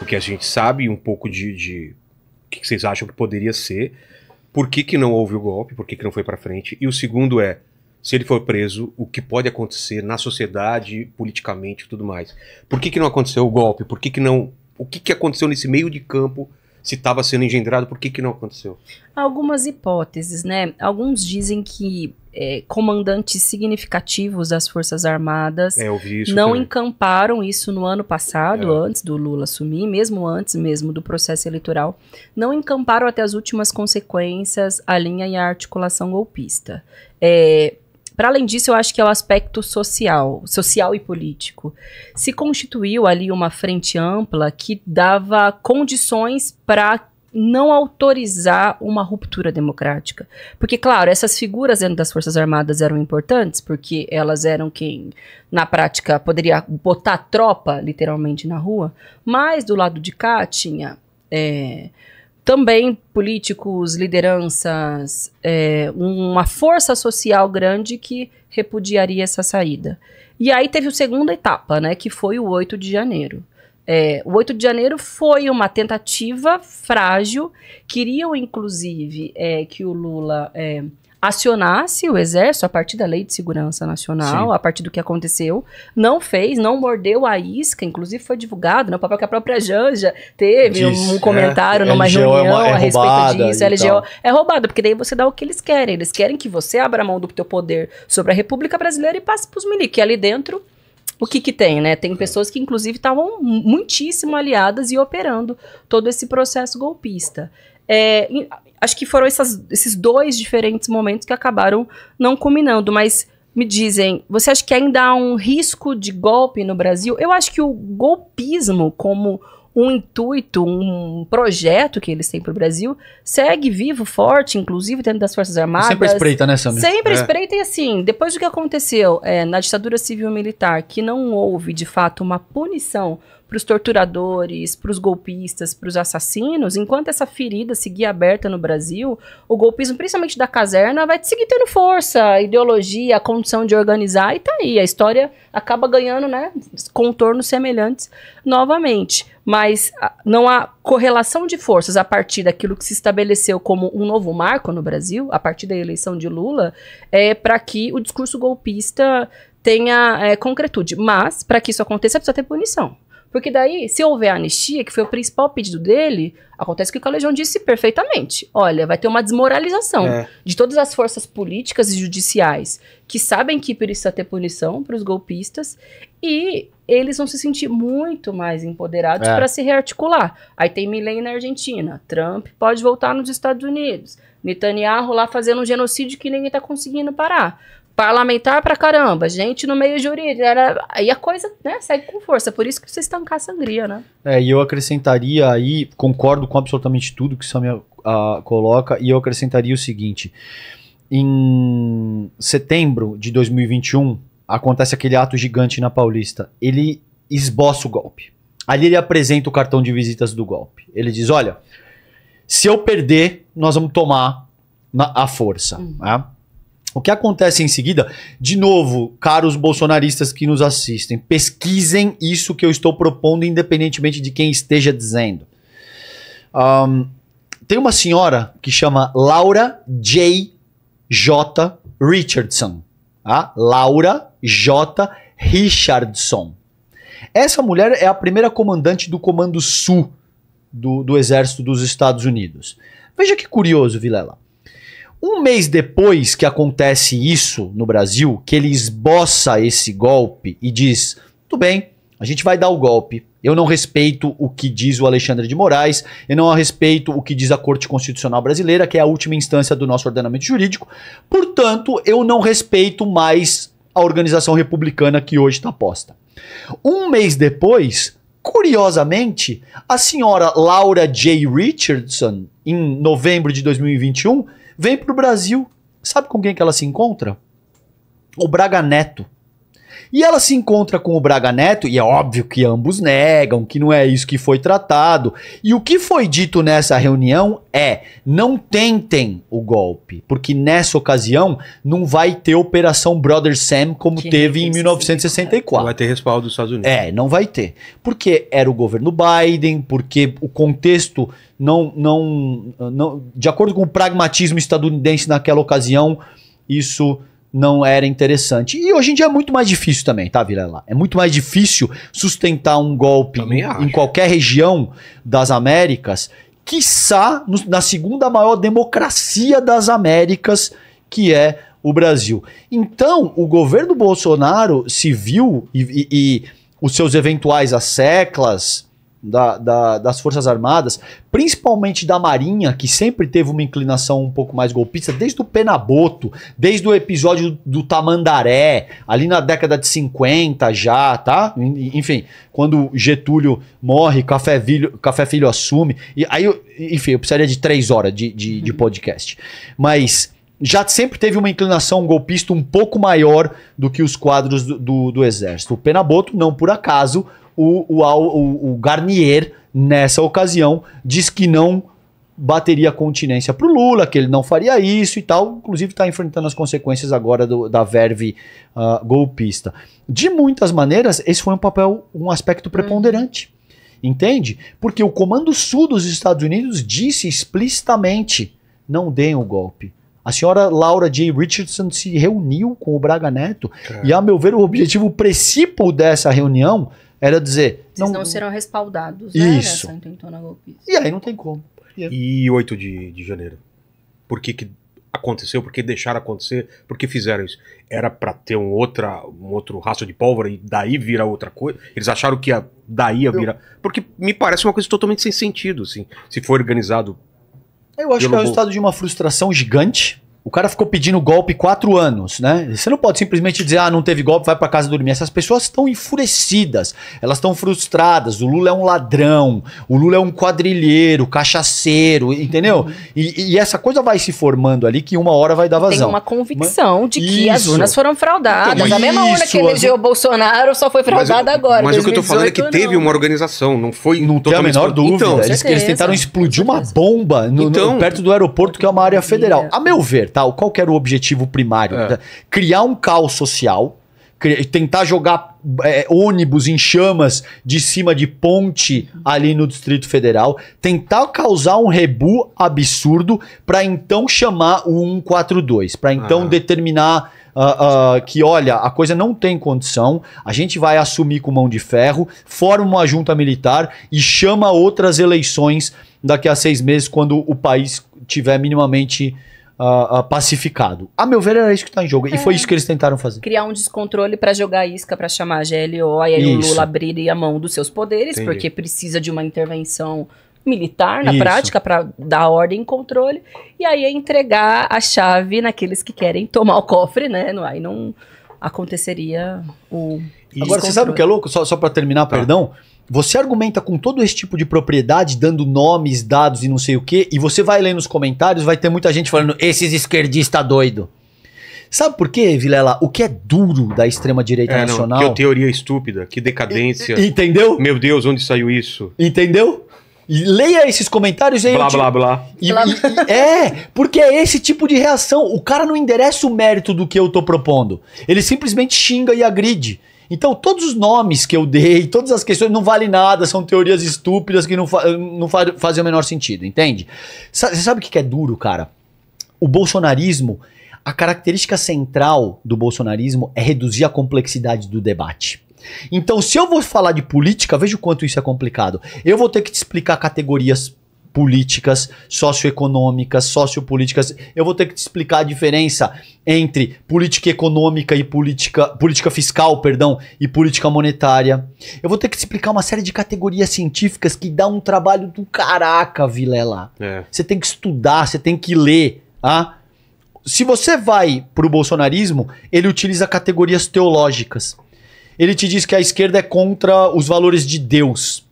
o que a gente sabe, um pouco de, de o que vocês acham que poderia ser, por que, que não houve o golpe, por que, que não foi para frente, e o segundo é, se ele for preso, o que pode acontecer na sociedade, politicamente e tudo mais. Por que, que não aconteceu o golpe? Por que, que não. O que, que aconteceu nesse meio de campo? Se estava sendo engendrado, por que, que não aconteceu? Algumas hipóteses, né? Alguns dizem que é, comandantes significativos das Forças Armadas é, não também. encamparam isso no ano passado, é. antes do Lula assumir, mesmo antes mesmo do processo eleitoral, não encamparam até as últimas consequências a linha e a articulação golpista. É, para além disso, eu acho que é o aspecto social, social e político. Se constituiu ali uma frente ampla que dava condições para não autorizar uma ruptura democrática. Porque, claro, essas figuras dentro das Forças Armadas eram importantes, porque elas eram quem, na prática, poderia botar tropa, literalmente, na rua. Mas, do lado de cá, tinha é, também políticos, lideranças, é, uma força social grande que repudiaria essa saída. E aí teve a segunda etapa, né, que foi o 8 de janeiro. É, o 8 de janeiro foi uma tentativa frágil. Queriam, inclusive, é, que o Lula é, acionasse o Exército a partir da Lei de Segurança Nacional, Sim. a partir do que aconteceu. Não fez, não mordeu a isca, inclusive foi divulgado, né, o papel que a própria Janja teve, Diz, um é, comentário numa LGO é reunião é a respeito disso. LGO é roubado porque daí você dá o que eles querem. Eles querem que você abra mão do teu poder sobre a República Brasileira e passe para os milicos. que ali dentro o que que tem, né? Tem é. pessoas que, inclusive, estavam muitíssimo aliadas e operando todo esse processo golpista. É, acho que foram essas, esses dois diferentes momentos que acabaram não combinando, mas me dizem, você acha que ainda há um risco de golpe no Brasil? Eu acho que o golpismo como um intuito, um projeto que eles têm para o Brasil, segue vivo, forte, inclusive dentro das Forças Armadas. Sempre espreita, né, Sandra? Sempre é. espreita, e assim, depois do que aconteceu é, na ditadura civil-militar, que não houve, de fato, uma punição para os torturadores, para os golpistas, para os assassinos, enquanto essa ferida seguir aberta no Brasil, o golpismo, principalmente da caserna, vai seguir tendo força, ideologia, a condição de organizar, e tá aí, a história acaba ganhando, né, contornos semelhantes novamente mas ah, não há correlação de forças a partir daquilo que se estabeleceu como um novo marco no Brasil, a partir da eleição de Lula, é, para que o discurso golpista tenha é, concretude. Mas, para que isso aconteça, precisa ter punição. Porque daí, se houver anistia, que foi o principal pedido dele, acontece que o Calejão disse perfeitamente. Olha, vai ter uma desmoralização é. de todas as forças políticas e judiciais que sabem que precisa ter punição para os golpistas e eles vão se sentir muito mais empoderados é. para se rearticular. Aí tem Milei na Argentina, Trump pode voltar nos Estados Unidos, Netanyahu lá fazendo um genocídio que ninguém está conseguindo parar parlamentar pra caramba, gente no meio jurídico, era, aí a coisa né, segue com força, por isso que vocês estancar a sangria, né? É, e eu acrescentaria aí, concordo com absolutamente tudo que Samia a, ah, coloca, e eu acrescentaria o seguinte, em setembro de 2021, acontece aquele ato gigante na Paulista, ele esboça o golpe. Ali ele apresenta o cartão de visitas do golpe. Ele diz, olha, se eu perder, nós vamos tomar na, a força, uhum. né? O que acontece em seguida, de novo, caros bolsonaristas que nos assistem, pesquisem isso que eu estou propondo, independentemente de quem esteja dizendo. Um, tem uma senhora que chama Laura J. J. Richardson. Tá? Laura J. Richardson. Essa mulher é a primeira comandante do Comando Sul do, do Exército dos Estados Unidos. Veja que curioso, Vilela. Um mês depois que acontece isso no Brasil, que ele esboça esse golpe e diz: tudo bem, a gente vai dar o golpe. Eu não respeito o que diz o Alexandre de Moraes, eu não respeito o que diz a Corte Constitucional Brasileira, que é a última instância do nosso ordenamento jurídico. Portanto, eu não respeito mais a organização republicana que hoje está posta. Um mês depois, curiosamente, a senhora Laura J. Richardson, em novembro de 2021, vem pro Brasil. Sabe com quem que ela se encontra? O Braga Neto. E ela se encontra com o Braga Neto, e é óbvio que ambos negam, que não é isso que foi tratado. E o que foi dito nessa reunião é: não tentem o golpe, porque nessa ocasião não vai ter Operação Brother Sam como que teve em 1964. Não vai ter respaldo dos Estados Unidos. É, não vai ter. Porque era o governo Biden, porque o contexto não, não, não de acordo com o pragmatismo estadunidense naquela ocasião, isso não era interessante. E hoje em dia é muito mais difícil também, tá, Vilela? É muito mais difícil sustentar um golpe em, em qualquer região das Américas, quiçá no, na segunda maior democracia das Américas, que é o Brasil. Então, o governo Bolsonaro se viu e, e, e os seus eventuais asseclas da, da, das Forças Armadas, principalmente da Marinha, que sempre teve uma inclinação um pouco mais golpista, desde o Penaboto, desde o episódio do, Tamandaré, ali na década de 50 já, tá? Enfim, quando Getúlio morre, Café, Vilho, Café Filho assume. E aí, enfim, eu precisaria de três horas de, de, de uhum. podcast. Mas já sempre teve uma inclinação golpista um pouco maior do que os quadros do, do, do exército. O Penaboto, não por acaso, o, o, o, o Garnier, nessa ocasião, diz que não bateria continência para o Lula, que ele não faria isso e tal. Inclusive está enfrentando as consequências agora do, da verve uh, golpista. De muitas maneiras, esse foi um papel, um aspecto hum. preponderante. Entende? Porque o Comando Sul dos Estados Unidos disse explicitamente: não deem o golpe. A senhora Laura J. Richardson se reuniu com o Braga Neto e, a meu ver, o objetivo principal dessa reunião era dizer... Eles não, não serão respaldados, né? Isso. E aí não tem como. E 8 de, de janeiro? Por que, que aconteceu? Por que deixaram acontecer? Por que fizeram isso? Era para ter um, outra, um outro rastro de pólvora e daí vira outra coisa? Eles acharam que ia, daí ia virar... Porque me parece uma coisa totalmente sem sentido, assim. Se for organizado eu acho que é o resultado de uma frustração gigante o cara ficou pedindo golpe quatro anos, né? Você não pode simplesmente dizer, ah, não teve golpe, vai para casa dormir. Essas pessoas estão enfurecidas, elas estão frustradas. O Lula é um ladrão, o Lula é um quadrilheiro, cachaceiro, entendeu? E, e essa coisa vai se formando ali que uma hora vai dar vazão. Tem uma convicção de que isso. as urnas foram fraudadas. Mas então, a mesma urna que elegeu o Bolsonaro só foi fraudada mas, agora. Mas 2018, o que eu tô falando é que não. teve uma organização, não foi. Não tem a menor dúvida. Então, eles, eles, tentaram explodir uma bomba no, então, no, perto do aeroporto, que é uma área federal. É. A meu ver, tal qual era o objetivo primário? É. Criar um caos social, tentar jogar é, ônibus em chamas de cima de ponte ali no Distrito Federal, tentar causar um rebu absurdo para então chamar o 142, para então ah. determinar uh, uh, que, olha, a coisa não tem condição, a gente vai assumir com mão de ferro, forma uma junta militar e chama outras eleições daqui a seis meses, quando o país tiver minimamente uh, pacificado. A meu ver, era isso que tá em jogo. É. E foi é. isso que eles tentaram fazer. Criar um descontrole para jogar isca, para chamar a GLO, e aí isso. o Lula abriria a mão dos seus poderes, Entendi. porque precisa de uma intervenção militar na isso. prática para dar ordem e controle e aí é entregar a chave naqueles que querem tomar o cofre, né? Não, aí não aconteceria o Agora você sabe o que é louco? Só, só para terminar, ah. perdão você argumenta com todo esse tipo de propriedade, dando nomes, dados e não sei o quê, e você vai ler nos comentários, vai ter muita gente falando, esses esquerdistas doido. Sabe por quê, Vilela? O que é duro da extrema-direita é, nacional... Não, que é teoria estúpida, que decadência. E, entendeu? Meu Deus, onde saiu isso? Entendeu? leia esses comentários aí. Blá, te... blá, blá. E, blá. E, é, porque é esse tipo de reação. O cara não endereça o mérito do que eu tô propondo. Ele simplesmente xinga e agride. Então, todos os nomes que eu dei, todas as questões não valem nada, são teorias estúpidas que não, fa não fa fazem o menor sentido, entende? você sabe o que é duro, cara? O bolsonarismo, a característica central do bolsonarismo é reduzir a complexidade do debate. Então, se eu vou falar de política, veja o quanto isso é complicado. Eu vou ter que te explicar categorias políticas, socioeconômicas, sociopolíticas. Eu vou ter que te explicar a diferença entre política econômica e política, política fiscal, perdão, e política monetária. Eu vou ter que te explicar uma série de categorias científicas que dá um trabalho do caraca, Vilela. É. Você é. tem que estudar, você tem que ler, ah? Se você vai para o bolsonarismo, ele utiliza categorias teológicas. Ele te diz que a esquerda é contra os valores de Deus.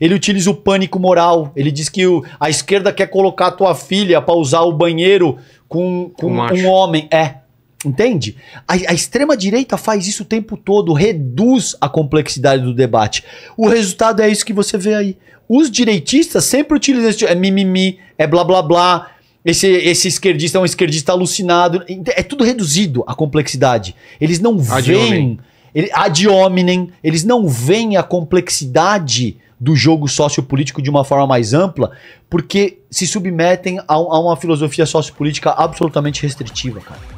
Ele utiliza o pânico moral. Ele diz que o, a esquerda quer colocar a tua filha para usar o banheiro com, com um, um homem. É. Entende? A, a extrema-direita faz isso o tempo todo, reduz a complexidade do debate. O resultado é isso que você vê aí. Os direitistas sempre utilizam esse, é mimimi, é blá blá blá, esse, esse esquerdista é um esquerdista alucinado. É tudo reduzido a complexidade. Eles não ad veem. Hominem. Ele, ad hominem, eles não veem a complexidade do jogo sociopolítico de uma forma mais ampla, porque se submetem a, a uma filosofia sociopolítica absolutamente restritiva, cara.